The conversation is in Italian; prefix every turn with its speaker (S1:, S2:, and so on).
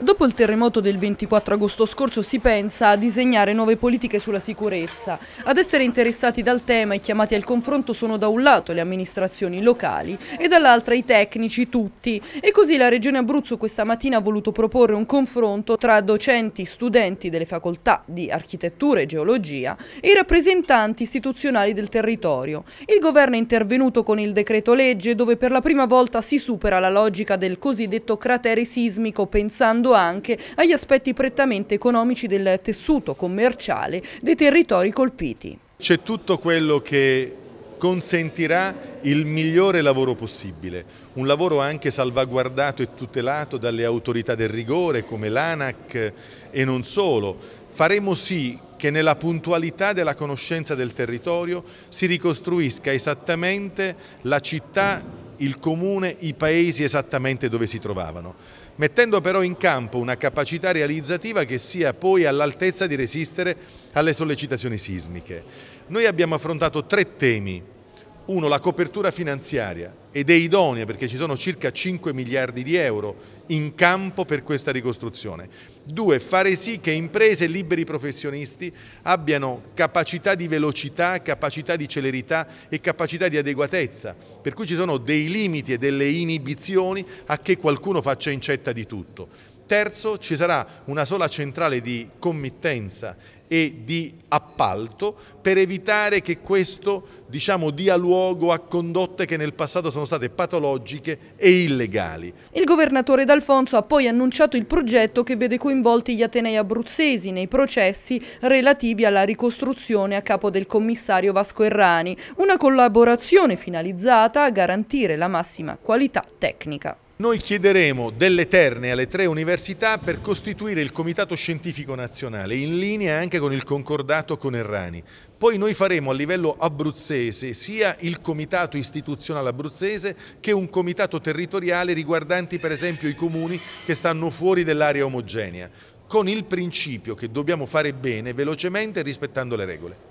S1: Dopo il terremoto del 24 agosto scorso si pensa a disegnare nuove politiche sulla sicurezza. Ad essere interessati dal tema e chiamati al confronto sono da un lato le amministrazioni locali e dall'altra i tecnici, tutti. E così la Regione Abruzzo questa mattina ha voluto proporre un confronto tra docenti, studenti delle facoltà di architettura e geologia e i rappresentanti istituzionali del territorio. Il governo è intervenuto con il decreto legge dove per la prima volta si supera la logica del cosiddetto cratere sismico pensando guardando anche agli aspetti prettamente economici del tessuto commerciale dei territori colpiti.
S2: C'è tutto quello che consentirà il migliore lavoro possibile, un lavoro anche salvaguardato e tutelato dalle autorità del rigore come l'ANAC e non solo. Faremo sì che nella puntualità della conoscenza del territorio si ricostruisca esattamente la città il comune, i paesi esattamente dove si trovavano, mettendo però in campo una capacità realizzativa che sia poi all'altezza di resistere alle sollecitazioni sismiche. Noi abbiamo affrontato tre temi. Uno, la copertura finanziaria ed è idonea perché ci sono circa 5 miliardi di euro in campo per questa ricostruzione. Due, fare sì che imprese e liberi professionisti abbiano capacità di velocità, capacità di celerità e capacità di adeguatezza, per cui ci sono dei limiti e delle inibizioni a che qualcuno faccia incetta di tutto. Terzo, ci sarà una sola centrale di committenza e di appalto per evitare che questo diciamo, dia luogo a condotte che nel passato sono state patologiche e illegali.
S1: Il governatore D'Alfonso ha poi annunciato il progetto che vede coinvolti gli Atenei abruzzesi nei processi relativi alla ricostruzione a capo del commissario Vasco Errani, una collaborazione finalizzata a garantire la massima qualità tecnica.
S2: Noi chiederemo delle terne alle tre università per costituire il Comitato Scientifico Nazionale, in linea anche con il concordato con Errani. Poi noi faremo a livello abruzzese sia il Comitato Istituzionale Abruzzese che un Comitato Territoriale riguardanti per esempio i comuni che stanno fuori dell'area omogenea, con il principio che dobbiamo fare bene velocemente e rispettando le regole.